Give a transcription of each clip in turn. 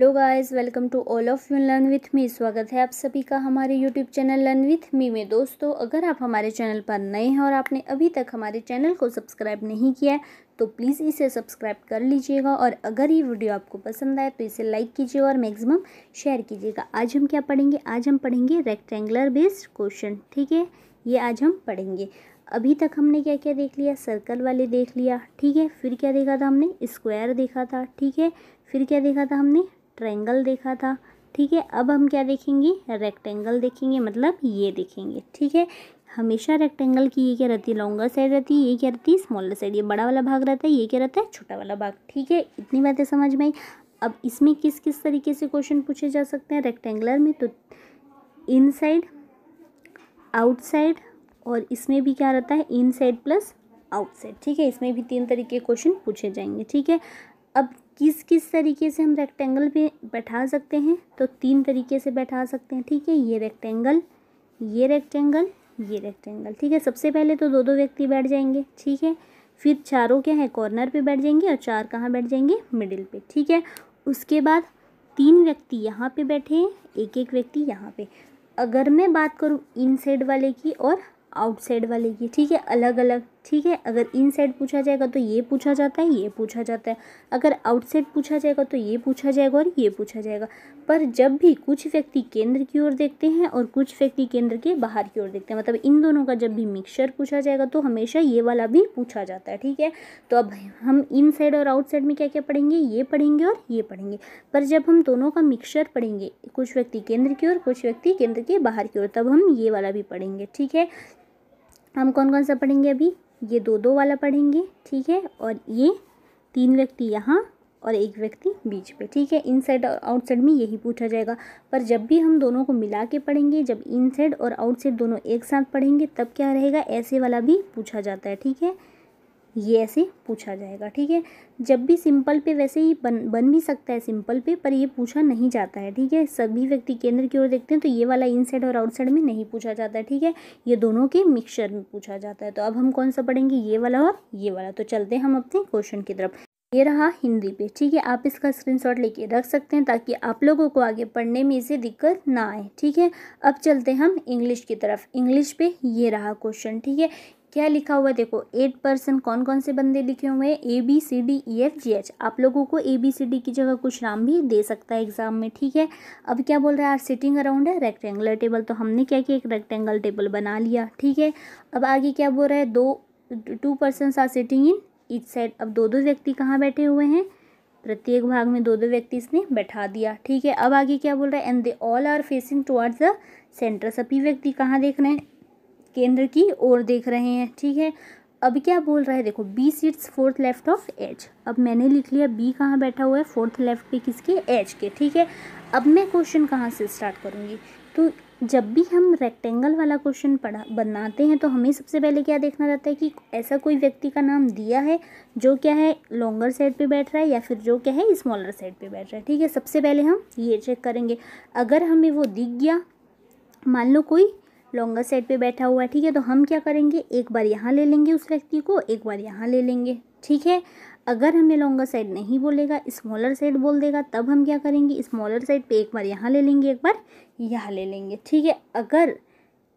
hello guys welcome to all of you learn with me स्वागत है आप सभी का हमारे YouTube channel learn with me में दोस्तों अगर आप हमारे चैनल पर नए हैं और आपने अभी तक हमारे चैनल को सब्सक्राइब नहीं किया है तो प्लीज़ इसे सब्सक्राइब कर लीजिएगा और अगर ये वीडियो आपको पसंद आए तो इसे लाइक कीजिए और मैक्सिमम शेयर कीजिएगा आज हम क्या पढ़ेंगे आज हम पढ़ेंगे रेक्टेंगुलर बेस्ड क्वेश्चन ठीक है ये आज हम पढ़ेंगे अभी तक हमने क्या क्या देख लिया सर्कल वाले देख लिया ठीक है फिर क्या देखा था हमने स्क्वायर देखा था ठीक है फिर क्या देखा था हमने ट्रेंगल देखा था ठीक है अब हम क्या देखेंगे रेक्टेंगल देखेंगे मतलब ये देखेंगे ठीक है हमेशा रेक्टेंगल की ये क्या रहती है लॉन्गर साइड रहती है ये क्या रहती है स्मॉलर साइड ये बड़ा वाला भाग रहता है ये क्या रहता है छोटा वाला भाग ठीक है इतनी बातें समझ में आई अब इसमें किस किस तरीके से क्वेश्चन पूछे जा सकते हैं रेक्टेंगुलर में तो इन साइड आउटसाइड और इसमें भी क्या रहता है इन साइड प्लस आउटसाइड ठीक है इसमें भी तीन तरीके क्वेश्चन पूछे जाएंगे ठीक है अब किस किस तरीके से हम रेक्टेंगल पे बैठा सकते हैं तो तीन तरीके से बैठा सकते हैं ठीक है ये रेक्टेंगल ये रेक्टेंगल ये रेक्टेंगल ठीक है सबसे पहले तो दो दो व्यक्ति बैठ जाएंगे ठीक है फिर चारों क्या है कॉर्नर पे बैठ जाएंगे और चार कहाँ बैठ जाएंगे मिडिल पे ठीक है उसके बाद तीन व्यक्ति यहाँ पे बैठे हैं एक एक व्यक्ति यहाँ पे अगर मैं बात करूँ इन साइड वाले की और आउटसाइड वाले की ठीक है अलग अलग ठीक है अगर इन साइड पूछा जाएगा तो ये पूछा जाता है ये पूछा जाता है अगर आउटसाइड पूछा जाएगा तो ये पूछा जाएगा और ये पूछा जाएगा पर जब भी कुछ व्यक्ति केंद्र की ओर देखते हैं और कुछ व्यक्ति केंद्र के बाहर की ओर देखते हैं मतलब इन दोनों का जब भी मिक्सचर पूछा जाएगा तो हमेशा ये वाला भी पूछा जाता है ठीक है तो अब हम इन साइड और आउट साइड में क्या क्या पढ़ेंगे ये पढ़ेंगे और ये पढ़ेंगे पर जब हम दोनों का मिक्सचर पढ़ेंगे कुछ व्यक्ति केंद्र की ओर कुछ व्यक्ति केंद्र के बाहर की ओर तब हम ये वाला भी पढ़ेंगे ठीक है हम कौन कौन सा पढ़ेंगे अभी ये दो दो वाला पढ़ेंगे ठीक है और ये तीन व्यक्ति यहाँ और एक व्यक्ति बीच पे ठीक है इन साइड और आउट साइड में यही पूछा जाएगा पर जब भी हम दोनों को मिला के पढ़ेंगे जब इन साइड और आउट साइड दोनों एक साथ पढ़ेंगे तब क्या रहेगा ऐसे वाला भी पूछा जाता है ठीक है ये ऐसे पूछा जाएगा ठीक है जब भी सिंपल पे वैसे ही बन बन भी सकता है सिंपल पे पर ये पूछा नहीं जाता है ठीक है सभी व्यक्ति केंद्र की ओर देखते हैं तो ये वाला इनसाइड और आउटसाइड में नहीं पूछा जाता है ठीक है ये दोनों के मिक्सचर में पूछा जाता है तो अब हम कौन सा पढ़ेंगे ये वाला और ये वाला तो चलते हैं हम अपने क्वेश्चन की तरफ ये रहा हिंदी पे ठीक है आप इसका स्क्रीनशॉट लेके रख सकते हैं ताकि आप लोगों को आगे पढ़ने में इसे दिक्कत ना आए ठीक है अब चलते हैं हम इंग्लिश की तरफ इंग्लिश पे ये रहा क्वेश्चन ठीक है क्या लिखा हुआ है देखो एट पर्सन कौन कौन से बंदे लिखे हुए हैं A B C D E F G H आप लोगों को ए बी सी डी की जगह कुछ नाम भी दे सकता है एग्जाम में ठीक है अब क्या बोल रहा है आर सिटिंग अराउंड है रेक्टेंगुलर टेबल तो हमने क्या किया एक रेक्टेंगल टेबल बना लिया ठीक है अब आगे क्या बोल रहा है दो two person are sitting in each side अब दो दो व्यक्ति कहाँ बैठे हुए हैं प्रत्येक भाग में दो दो व्यक्ति इसने बैठा दिया ठीक है अब आगे क्या बोल रहा है and they all are facing towards the centre सभी व्यक्ति कहाँ देख रहे हैं केंद्र की ओर देख रहे हैं ठीक है अब क्या बोल रहा है देखो B seats fourth left of H अब मैंने लिख लिया बी कहाँ बैठा हुआ है फोर्थ लेफ्ट पे किसके एच के ठीक है अब मैं क्वेश्चन कहाँ से स्टार्ट करूँगी तो जब भी हम रेक्टेंगल वाला क्वेश्चन पढ़ा बनाते हैं तो हमें सबसे पहले क्या देखना रहता है कि ऐसा कोई व्यक्ति का नाम दिया है जो क्या है लॉन्गर साइड पे बैठ रहा है या फिर जो क्या है स्मॉलर साइड पे बैठ रहा है ठीक है सबसे पहले हम ये चेक करेंगे अगर हमें वो दिख गया मान लो कोई लॉन्गर साइड पे बैठा हुआ है ठीक है तो हम क्या करेंगे एक बार यहाँ ले लेंगे उस व्यक्ति को एक बार यहाँ ले लेंगे ठीक है अगर हमें लॉन्गर साइड नहीं बोलेगा स्मॉलर साइड बोल देगा तब हम क्या करेंगे स्मॉलर साइड पे एक बार यहाँ ले लेंगे एक बार यहाँ ले लेंगे ठीक है अगर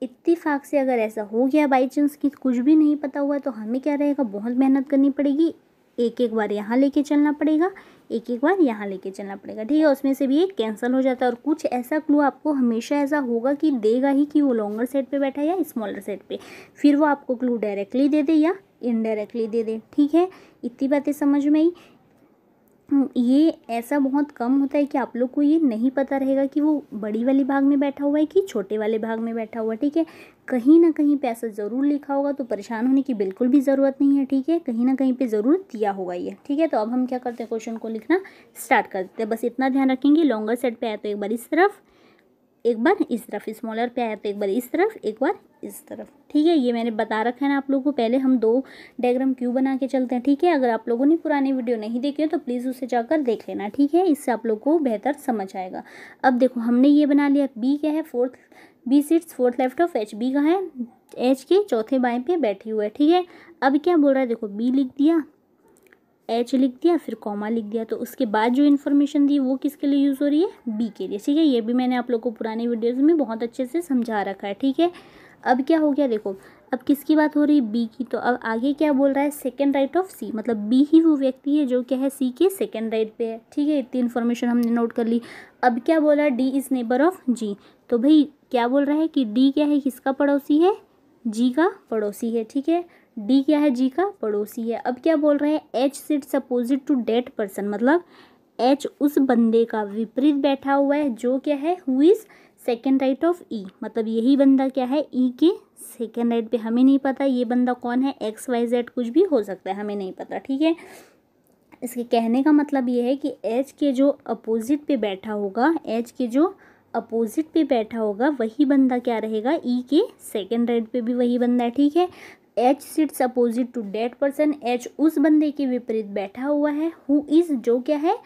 इतफाक़ से अगर ऐसा हो गया बाई चांस कि कुछ भी नहीं पता हुआ तो हमें क्या रहेगा बहुत मेहनत करनी पड़ेगी एक एक बार यहाँ लेके चलना पड़ेगा एक एक बार यहाँ लेके चलना पड़ेगा ठीक है उसमें से भी एक कैंसिल हो जाता है और कुछ ऐसा क्लू आपको हमेशा ऐसा होगा कि देगा ही कि वो लॉन्गर सेट पे बैठा है या स्मॉलर सेट पे फिर वो आपको क्लू डायरेक्टली दे दे या इनडायरेक्टली दे दे ठीक है इतनी बातें समझ में आई ये ऐसा बहुत कम होता है कि आप लोग को ये नहीं पता रहेगा कि वो बड़ी वाले भाग में बैठा हुआ है कि छोटे वाले भाग में बैठा हुआ है ठीक है कहीं ना कहीं पे ऐसा ज़रूर लिखा होगा तो परेशान होने की बिल्कुल भी ज़रूरत नहीं है ठीक है कहीं ना कहीं पे ज़रूर दिया होगा ये ठीक है तो अब हम क्या करते हैं क्वेश्चन को लिखना स्टार्ट करते हैं बस इतना ध्यान रखेंगे लॉन्गर सेट पर आए तो एक बार इस तरफ एक बार इस तरफ स्मॉलर पे आया तो एक बार इस तरफ एक बार इस तरफ ठीक है ये मैंने बता रखा है ना आप लोगों को पहले हम दो डायग्राम क्यों बना के चलते हैं ठीक है अगर आप लोगों ने पुराने वीडियो नहीं देखे हो तो प्लीज़ उसे जाकर देख लेना ठीक है इससे आप लोग को बेहतर समझ आएगा अब देखो हमने ये बना लिया बी क्या है fourth B seats fourth left of H B का है एच के चौथे बाएँ पे बैठी हुआ है ठीक है अब क्या बोल रहा है देखो बी लिख दिया एच लिख दिया फिर कॉमा लिख दिया तो उसके बाद जो इन्फॉर्मेशन दी वो किसके लिए यूज़ हो रही है बी के लिए ठीक है ये भी मैंने आप लोग को पुराने वीडियोज़ में बहुत अच्छे से समझा रखा है ठीक है अब क्या हो गया देखो अब किसकी बात हो रही है बी की तो अब आगे क्या बोल रहा है सेकेंड राइट ऑफ सी मतलब बी ही वो व्यक्ति है जो क्या है सी के सेकेंड राइट पे है ठीक है इतनी इन्फॉर्मेशन हमने नोट कर ली अब क्या बोला D is neighbour of G तो भाई क्या बोल रहा है कि डी क्या है किसका पड़ोसी है जी का पड़ोसी है ठीक है डी क्या है जी का पड़ोसी है अब क्या बोल रहे हैं H sit opposite to that person मतलब एच उस बंदे का विपरीत बैठा हुआ है जो क्या है who is second right of E मतलब यही बंदा क्या है ई e के सेकेंड राइट पे हमें नहीं पता ये बंदा कौन है एक्स वाई जेड कुछ भी हो सकता है हमें नहीं पता ठीक है इसके कहने का मतलब ये है कि एच के जो अपोजिट पे बैठा होगा एच के जो अपोजिट पे बैठा होगा वही बंदा क्या रहेगा ई e के सेकेंड राइट पे भी वही बंदा है ठीक है H sits opposite to that person H उस बंदे के विपरीत बैठा हुआ है हु इज़ जो क्या है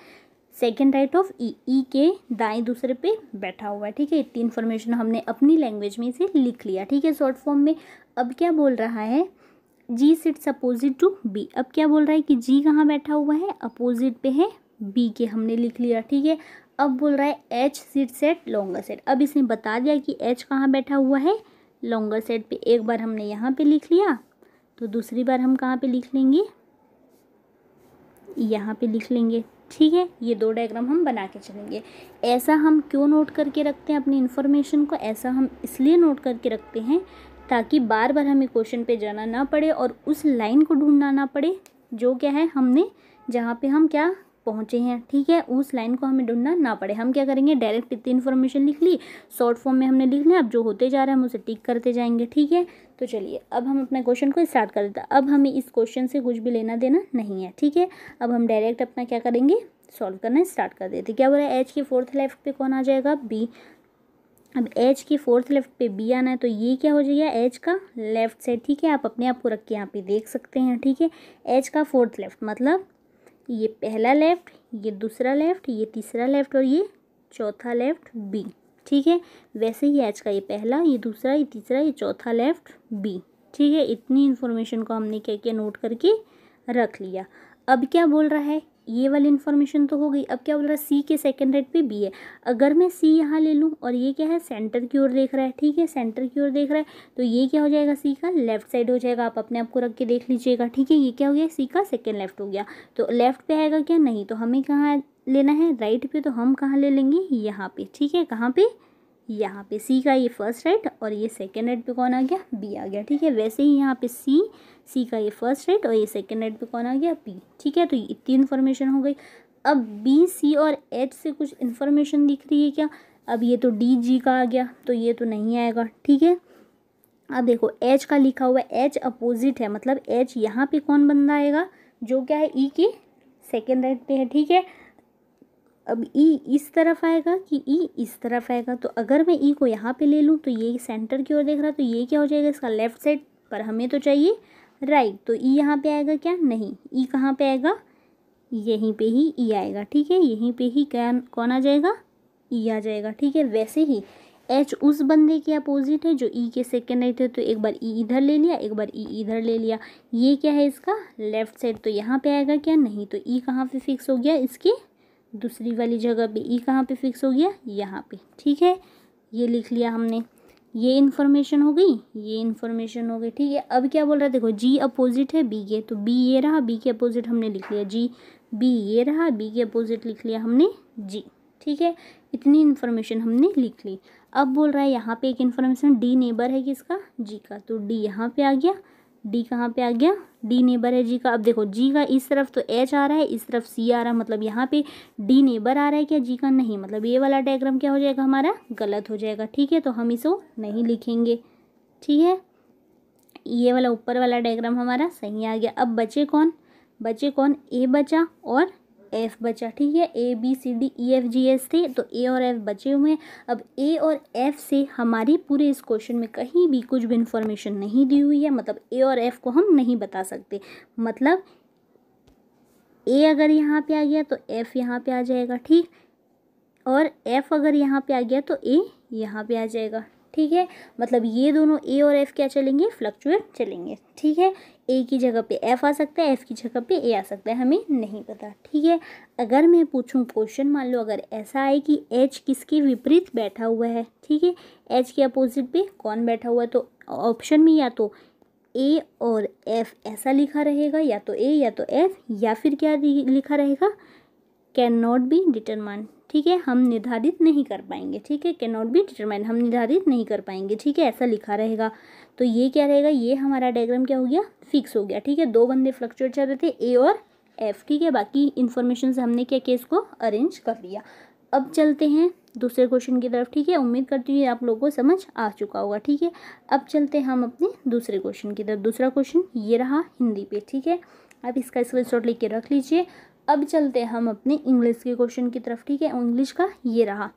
second right of E E के दाएं दूसरे पे बैठा हुआ है ठीक है इतनी इन्फॉर्मेशन हमने अपनी लैंग्वेज में इसे लिख लिया ठीक है शॉर्ट फॉर्म में अब क्या बोल रहा है G sits opposite to B अब क्या बोल रहा है कि जी कहाँ बैठा हुआ है अपोजिट पे है बी के हमने लिख लिया ठीक है अब बोल रहा है H sits at longer side अब इसने बता दिया कि एच कहाँ बैठा हुआ है लॉन्गर साइड पे एक बार हमने यहाँ पे लिख लिया तो दूसरी बार हम कहाँ पे लिख लेंगे यहाँ पे लिख लेंगे ठीक है ये दो डायग्राम हम बना के चलेंगे ऐसा हम क्यों नोट करके रखते हैं अपनी इन्फॉर्मेशन को ऐसा हम इसलिए नोट करके रखते हैं ताकि बार बार हमें क्वेश्चन पे जाना ना पड़े और उस लाइन को ढूंढना ना पड़े जो क्या है हमने जहाँ पे हम क्या पहुँचे हैं ठीक है उस लाइन को हमें ढूंढना ना पड़े हम क्या करेंगे डायरेक्ट इतनी इन्फॉर्मेशन लिख ली शॉर्ट फॉर्म में हमने लिख लिया अब जो होते जा रहे हैं हम उसे टिक करते जाएंगे ठीक है तो चलिए अब हम अपने क्वेश्चन को स्टार्ट कर देते हैं अब हमें इस क्वेश्चन से कुछ भी लेना देना नहीं है ठीक है अब हम डायरेक्ट अपना क्या करेंगे सॉल्व करना स्टार्ट कर देते क्या बोला एच की फोर्थ लेफ्ट पे कौन आ जाएगा बी अब एच की फोर्थ लेफ्ट पे बी आना है तो ये क्या हो जाएगा एच का लेफ्ट साइड ठीक है आप अपने आप को रख के यहाँ पे देख सकते हैं ठीक है एच का फोर्थ लेफ्ट मतलब ये पहला लेफ्ट ये दूसरा लेफ्ट ये तीसरा लेफ्ट और ये चौथा लेफ्ट बी ठीक है वैसे ही आज का ये पहला ये दूसरा ये तीसरा ये चौथा लेफ्ट बी ठीक है इतनी इन्फॉर्मेशन को हमने क्या किया नोट करके रख लिया अब क्या बोल रहा है ये वाली इन्फॉर्मेशन तो हो गई अब क्या बोल रहा है सी के सेकेंड रेट पे बी है अगर मैं सी यहाँ ले लूँ और ये क्या है सेंटर की ओर देख रहा है ठीक है सेंटर की ओर देख रहा है तो ये क्या हो जाएगा सी का लेफ्ट साइड हो जाएगा आप अपने आप को रख के देख लीजिएगा ठीक है ये क्या हो गया सी का सेकेंड लेफ्ट हो गया तो लेफ्ट पे आएगा क्या नहीं तो हमें कहाँ लेना है राइट पर तो हम कहाँ ले लेंगे यहाँ पर ठीक है कहाँ पर यहाँ पे सी का ये फर्स्ट रेट और ये सेकेंड रेट पे कौन आ गया बी आ गया ठीक है वैसे ही यहाँ पे सी सी का ये फर्स्ट रेट और ये सेकेंड रेट पे कौन आ गया बी ठीक है तो इतनी इन्फॉर्मेशन हो गई अब बी सी और एच से कुछ इन्फॉर्मेशन दिख रही है क्या अब ये तो डी जी का आ गया तो ये तो नहीं आएगा ठीक है अब देखो एच का लिखा हुआ है एच अपोजिट है मतलब एच यहाँ पर कौन बंदा आएगा जो क्या है ई e के सेकेंड रेट पर है ठीक है अब ई e इस तरफ आएगा कि ई e इस तरफ आएगा तो अगर मैं ई e को यहाँ पे ले लूँ तो ये सेंटर की ओर देख रहा तो ये क्या हो जाएगा इसका लेफ़्ट साइड पर हमें तो चाहिए राइट तो ई यहाँ पे आएगा क्या नहीं ई कहाँ पे आएगा यहीं पे ही ई आएगा ठीक है यहीं पे ही क्या कौन आ जाएगा ई आ जाएगा ठीक है वैसे ही एच उस बंदे के अपोजिट है जो ई e के सेकेंड राइट है तो एक बार ई e इधर ले लिया एक बार ई e इधर ले लिया ये क्या है इसका लेफ्ट साइड तो यहाँ पे आएगा क्या नहीं तो ई कहाँ पे फिक्स हो गया इसके दूसरी वाली जगह पे ई e कहाँ पे फिक्स हो गया यहाँ पे ठीक है ये लिख लिया हमने ये इन्फॉर्मेशन हो गई ये इन्फॉर्मेशन हो गई ठीक है अब क्या बोल रहा है देखो जी अपोजिट है बी के तो बी ये रहा बी के अपोजिट हमने लिख लिया जी बी ये रहा बी के अपोजिट लिख लिया हमने जी ठीक है इतनी इन्फॉर्मेशन हमने लिख ली अब बोल रहा है यहाँ पे एक इन्फॉर्मेशन डी नेबर है किसका जी का तो डी यहाँ पे आ गया डी कहाँ पे आ गया डी नेबर है जी का अब देखो जी का इस तरफ तो एच आ रहा है इस तरफ सी आ रहा है मतलब यहाँ पे डी नेबर आ रहा है क्या जी का नहीं मतलब ये वाला डायग्राम क्या हो जाएगा हमारा गलत हो जाएगा ठीक है तो हम इसको नहीं लिखेंगे ठीक है ये वाला ऊपर वाला डायग्राम हमारा सही आ गया अब बचे कौन बचे कौन ए बचा और एफ बचा ठीक है A B C D E F G S थे तो ए और एफ बचे हुए हैं अब ए और एफ से हमारी पूरे इस क्वेश्चन में कहीं भी कुछ भी इंफॉर्मेशन नहीं दी हुई है मतलब ए और एफ को हम नहीं बता सकते मतलब ए अगर यहाँ पे आ गया तो एफ़ यहाँ पे आ जाएगा ठीक और एफ़ अगर यहाँ पे आ गया तो ए यहाँ पे आ जाएगा ठीक है मतलब ये दोनों ए और एफ क्या चलेंगे फ्लक्चुएट चलेंगे ठीक है ए की जगह पे एफ आ सकता है एफ की जगह पे ए आ सकता है हमें नहीं पता ठीक है अगर मैं पूछूं क्वेश्चन मान लो अगर ऐसा आए कि एच किसके विपरीत बैठा हुआ है ठीक है एच के अपोजिट पे कौन बैठा हुआ है तो ऑप्शन में या तो ए और एफ ऐसा लिखा रहेगा या तो ए या तो एफ या फिर क्या लिखा रहेगा कैन नॉट बी डिटरमान ठीक है हम निर्धारित नहीं कर पाएंगे ठीक है कैन नॉट बी डिटरमाइंड हम निर्धारित नहीं कर पाएंगे ठीक है ऐसा लिखा रहेगा तो ये क्या रहेगा ये हमारा डायग्राम क्या हो गया फिक्स हो गया ठीक है दो बंदे फ्लक्चुएट चल रहे थे ए और एफ ठीक है बाकी इन्फॉर्मेशन से हमने क्या केस को अरेंज कर लिया अब चलते हैं दूसरे क्वेश्चन की तरफ ठीक है उम्मीद करती हूँ आप लोगों को समझ आ चुका होगा ठीक है अब चलते हैं हम अपने दूसरे क्वेश्चन की तरफ दूसरा क्वेश्चन ये रहा हिंदी पे ठीक है आप इसका लिख लेके रख लीजिए अब चलते हैं हम अपने इंग्लिश के क्वेश्चन की तरफ ठीक है इंग्लिश का ये रहा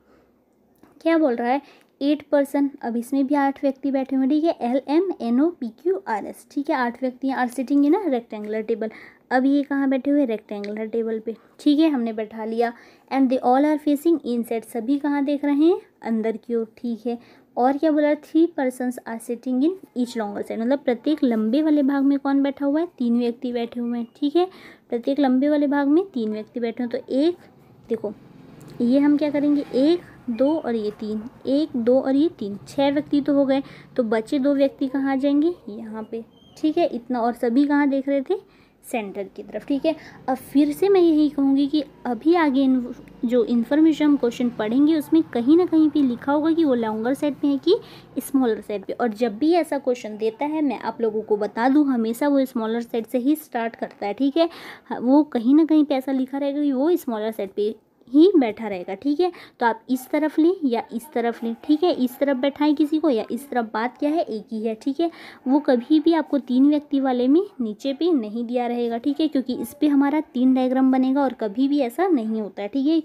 क्या बोल रहा है एट पर्सन अब इसमें भी आठ व्यक्ति बैठे हुए ठीक है L M N O P Q R S ठीक है आठ व्यक्ति are sitting in rectangular table अब ये कहाँ बैठे हुए रेक्टेंगुलर टेबल पे ठीक है हमने बैठा लिया and they all are facing in सभी कहाँ देख रहे हैं अंदर की ओर ठीक है और क्या बोला three persons are sitting in each longer side मतलब प्रत्येक लंबे वाले भाग में कौन बैठा हुआ है तीन व्यक्ति बैठे हुए हैं ठीक है प्रत्येक लंबे वाले भाग में तीन व्यक्ति बैठे हुए तो एक देखो ये हम क्या करेंगे एक दो और ये तीन एक दो और ये तीन छः व्यक्ति तो हो गए तो बचे दो व्यक्ति कहाँ आ जाएंगे यहाँ पे ठीक है इतना और सभी कहाँ देख रहे थे सेंटर की तरफ ठीक है अब फिर से मैं यही कहूँगी कि अभी आगे इन, जो इन्फॉर्मेशन क्वेश्चन पढ़ेंगे उसमें कहीं ना कहीं पे लिखा होगा कि वो लॉन्गर साइड पे है कि स्मॉलर साइड पे और जब भी ऐसा क्वेश्चन देता है मैं आप लोगों को बता दूँ हमेशा वो स्मॉलर साइड से ही स्टार्ट करता है ठीक है हाँ, वो कहीं ना कहीं पर ऐसा लिखा रहेगा कि वो स्मॉलर साइड पर ही बैठा रहेगा ठीक है तो आप इस तरफ लें या इस तरफ लें ठीक है इस तरफ बैठाएं किसी को या इस तरफ बात क्या है एक ही है ठीक है वो कभी भी आपको तीन व्यक्ति वाले में नीचे पे नहीं दिया रहेगा ठीक है क्योंकि इस पर हमारा तीन डायग्राम बनेगा और कभी भी ऐसा नहीं होता है ठीक है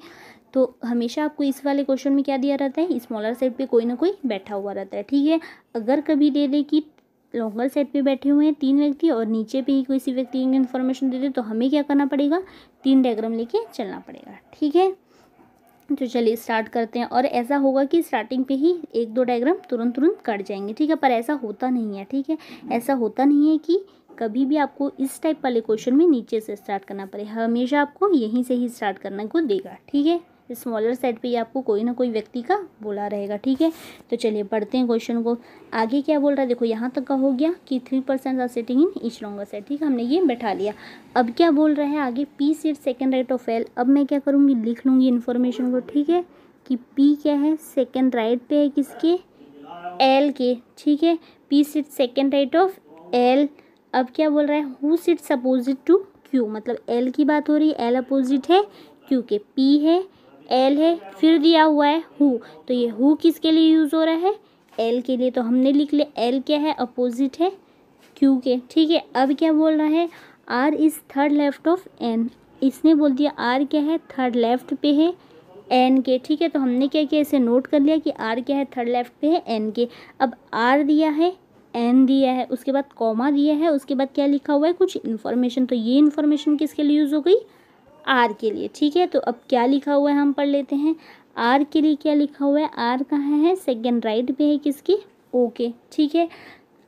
तो हमेशा आपको इस वाले क्वेश्चन में क्या दिया रहता है स्मॉलर साइड पे कोई ना कोई बैठा हुआ रहता है ठीक है अगर कभी दे दे कि लोकल सेट पे बैठे हुए हैं तीन व्यक्ति और नीचे पे ही कोई सी व्यक्ति इन्फॉर्मेशन दे दे तो हमें क्या करना पड़ेगा तीन डायग्राम लेके चलना पड़ेगा ठीक है तो चलिए स्टार्ट करते हैं और ऐसा होगा कि स्टार्टिंग पे ही एक दो डायग्राम तुरंत तुरंत कट जाएंगे ठीक है पर ऐसा होता नहीं है ठीक है ऐसा होता नहीं है कि कभी भी आपको इस टाइप वाले क्वेश्चन में नीचे से स्टार्ट करना पड़े हमेशा आपको यहीं से ही स्टार्ट करने को देगा ठीक है स्मॉलर साइड पे ही आपको कोई ना कोई व्यक्ति का बोला रहेगा ठीक है तो चलिए पढ़ते हैं क्वेश्चन को आगे क्या बोल रहा है देखो यहाँ तक का हो गया कि three persons are sitting in each longer side ठीक है हमने ये बैठा लिया अब क्या बोल रहा है आगे P sits second right of L अब मैं क्या करूँगी लिख लूँगी इन्फॉर्मेशन को ठीक है कि पी क्या है सेकेंड राइट पे है किसके एल के ठीक है P sits second right of L अब क्या बोल रहा है who sits opposite to Q मतलब एल की बात हो रही है एल अपोजिट है क्यू के पी है एल है फिर दिया हुआ है हु तो ये हु किसके लिए यूज़ हो रहा है एल के लिए तो हमने लिख लिया एल क्या है अपोजिट है क्यू के ठीक है अब क्या बोल रहा है R is third left of N इसने बोल दिया आर क्या है थर्ड लेफ्ट पे है एन के ठीक है तो हमने क्या किया इसे नोट कर लिया कि आर क्या है थर्ड लेफ्ट पे है एन के अब आर दिया है एन दिया है उसके बाद कॉमा दिया है उसके बाद क्या लिखा हुआ है कुछ इन्फॉर्मेशन तो ये इन्फॉर्मेशन किसके लिए यूज़ हो गई आर के लिए ठीक है तो अब क्या लिखा हुआ है हम पढ़ लेते हैं आर के लिए क्या लिखा हुआ है आर कहाँ है सेकेंड राइट पे है किसकी ओ के ठीक है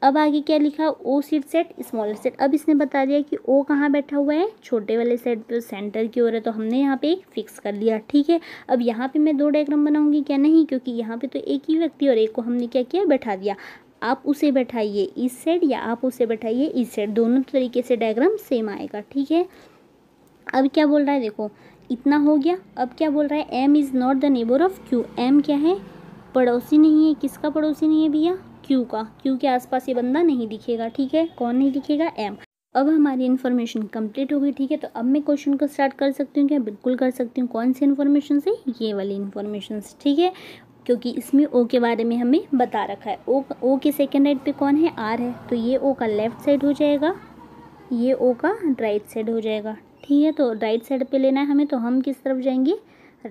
अब आगे क्या लिखा O sits at smaller side अब इसने बता दिया कि ओ कहाँ बैठा हुआ है छोटे वाले सेट पे सेंटर की ओर है तो हमने यहाँ पे एक फिक्स कर लिया ठीक है अब यहाँ पे मैं दो डायग्राम बनाऊंगी क्या नहीं क्योंकि यहाँ पे तो एक ही व्यक्ति और एक को हमने क्या किया बैठा दिया आप उसे बैठाइए इस साइड या आप उसे बैठाइए इस साइड दोनों तरीके से डायग्राम सेम आएगा ठीक है अब क्या बोल रहा है देखो इतना हो गया अब क्या बोल रहा है M is not the neighbour of Q M क्या है पड़ोसी नहीं है किसका पड़ोसी नहीं है भैया क्यू का क्यू के आसपास ये बंदा नहीं दिखेगा ठीक है कौन नहीं दिखेगा एम अब हमारी इन्फॉर्मेशन कंप्लीट हो गई ठीक है तो अब मैं क्वेश्चन को स्टार्ट कर सकती हूँ क्या बिल्कुल कर सकती हूँ कौन सी इन्फॉर्मेशन से ये वाली इन्फॉर्मेशन ठीक है क्योंकि इसमें ओ के बारे में हमें बता रखा है ओ ओ के सेकेंड राइट पे कौन है आर है तो ये ओ का लेफ्ट साइड हो जाएगा ये ओ का राइट साइड हो जाएगा ठीक है तो राइट साइड पे लेना है हमें तो हम किस तरफ जाएंगे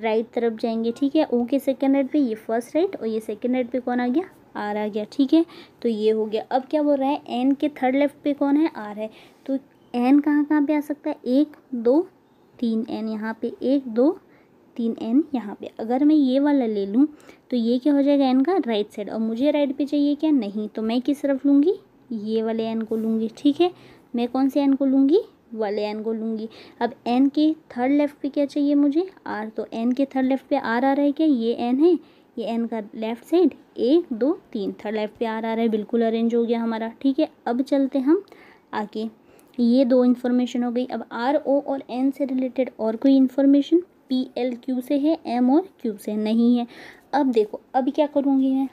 राइट तरफ जाएंगे ठीक है ओ के सेकेंड राइट पे ये फर्स्ट राइट और ये सेकेंड राइट पे कौन आ गया आर आ गया ठीक है तो ये हो गया अब क्या बोल रहा है एन के थर्ड लेफ्ट पे कौन है आर है तो एन कहाँ कहाँ पे आ सकता है एक दो तीन एन यहाँ पे एक दो तीन एन यहाँ पे अगर मैं ये वाला ले लूँ तो ये क्या हो जाएगा एन का राइट साइड और मुझे राइट पे चाहिए क्या नहीं तो मैं किस तरफ लूँगी ये वाले एन को लूँगी ठीक है मैं कौन से एन को लूँगी वाले एन को लूँगी अब एन के थर्ड लेफ्ट पे क्या चाहिए मुझे आर तो एन के थर्ड लेफ्ट पे आर आ रहा है क्या ये एन है ये एन का लेफ्ट साइड एक दो तीन थर्ड लेफ्ट पे आर आ रहा है बिल्कुल अरेंज हो गया हमारा ठीक है अब चलते हम आके ये दो इन्फॉर्मेशन हो गई अब आर ओ और एन से रिलेटेड और कोई इन्फॉर्मेशन पी एल क्यू से है एम और क्यू से नहीं है अब देखो अब क्या करूँगी मैं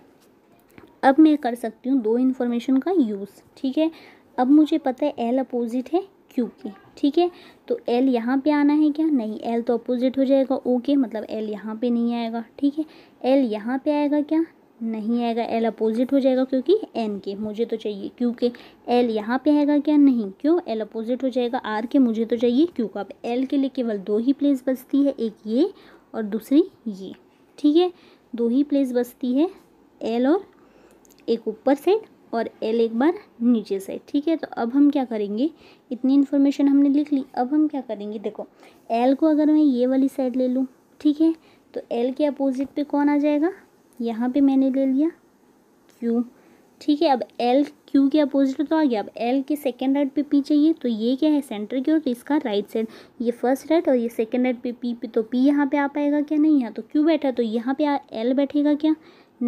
अब मैं कर सकती हूँ दो इन्फॉर्मेशन का यूज़ ठीक है अब मुझे पता है एल अपोजिट है क्यू के ठीक है तो एल यहाँ पे आना है क्या नहीं एल तो अपोजिट हो जाएगा ओ के मतलब एल यहाँ पे नहीं आएगा ठीक है एल यहाँ पे आएगा क्या नहीं आएगा एल अपोजिट हो जाएगा क्योंकि एन के मुझे तो चाहिए क्यू के एल यहाँ पे आएगा क्या नहीं क्यों एल अपोजिट हो जाएगा आर के मुझे तो चाहिए क्यू का अब एल के लिए केवल दो ही प्लेस बचती है एक ये और दूसरी ये ठीक है दो ही प्लेस बचती है एल और एक ऊपर साइड और एल एक बार नीचे साइड ठीक है तो अब हम क्या करेंगे इतनी इन्फॉर्मेशन हमने लिख ली अब हम क्या करेंगे देखो एल को अगर मैं ये वाली साइड ले लूँ ठीक है तो एल के अपोजिट पे कौन आ जाएगा यहाँ पे मैंने ले लिया क्यू ठीक है अब एल क्यू के अपोजिट तो आ गया अब एल के सेकेंड राइट पे पी चाहिए तो ये क्या है सेंटर की ओर तो इसका राइट साइड ये फर्स्ट राइट और ये सेकेंड राइट पे पी पे तो पी यहाँ पे आ पाएगा क्या नहीं यहाँ तो क्यू बैठा तो यहाँ पे एल बैठेगा क्या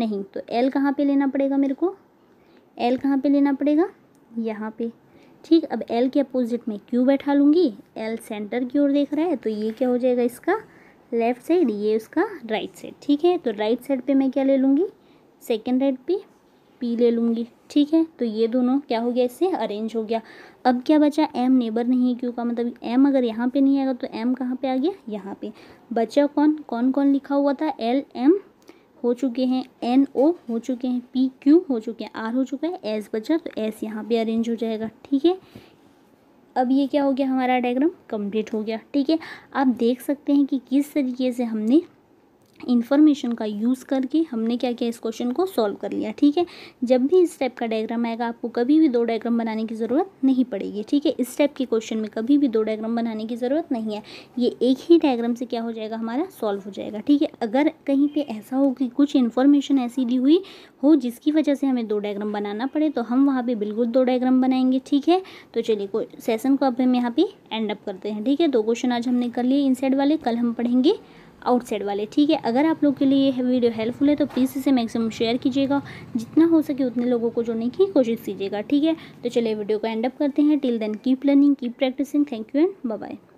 नहीं तो एल कहाँ पे लेना पड़ेगा मेरे को एल कहाँ पे लेना पड़ेगा यहाँ पे ठीक अब एल के अपोजिट में क्यू बैठा लूँगी एल सेंटर की ओर देख रहा है तो ये क्या हो जाएगा इसका लेफ़्ट साइड ये उसका राइट साइड ठीक है तो राइट साइड पे मैं क्या ले लूँगी सेकेंड राइड पे पी ले लूँगी ठीक है तो ये दोनों क्या हो गया इससे अरेंज हो गया अब क्या बचा एम नेबर नहीं है क्यों का मतलब एम अगर यहाँ पे नहीं आएगा तो एम कहाँ पे आ गया यहाँ पे बचा कौन कौन कौन लिखा हुआ था एल एम हो चुके हैं एन ओ हो चुके हैं पी क्यू हो चुके हैं आर हो चुका है एस बचा तो एस यहाँ पे अरेंज हो जाएगा ठीक है अब ये क्या हो गया हमारा डायग्राम कंप्लीट हो गया ठीक है आप देख सकते हैं कि किस तरीके से हमने इन्फॉर्मेशन का यूज़ करके हमने क्या किया इस क्वेश्चन को सॉल्व कर लिया ठीक है जब भी इस टाइप का डायग्राम आएगा आपको कभी भी दो डायग्राम बनाने की ज़रूरत नहीं पड़ेगी ठीक है इस टाइप के क्वेश्चन में कभी भी दो डायग्राम बनाने की ज़रूरत नहीं है ये एक ही डायग्राम से क्या हो जाएगा हमारा सॉल्व हो जाएगा ठीक है अगर कहीं पर ऐसा हो कि कुछ इन्फॉर्मेशन ऐसी दी हुई हो जिसकी वजह से हमें दो डायग्राम बनाना पड़े तो हम वहाँ पर बिल्कुल दो डायग्राम बनाएंगे ठीक है तो चलिए सेसन को अब हम यहाँ पर एंड अप करते हैं ठीक है दो क्वेश्चन आज हमने कर लिए इन वाले कल हम पढ़ेंगे आउटसाइड वाले ठीक है अगर आप लोग के लिए वीडियो हेल्पफुल है तो प्लीज़ इसे मैक्सिमम शेयर कीजिएगा जितना हो सके उतने लोगों को जोड़ने की कोशिश कीजिएगा ठीक है तो चलिए वीडियो को एंड अप करते हैं till then keep learning keep practising thank you and bye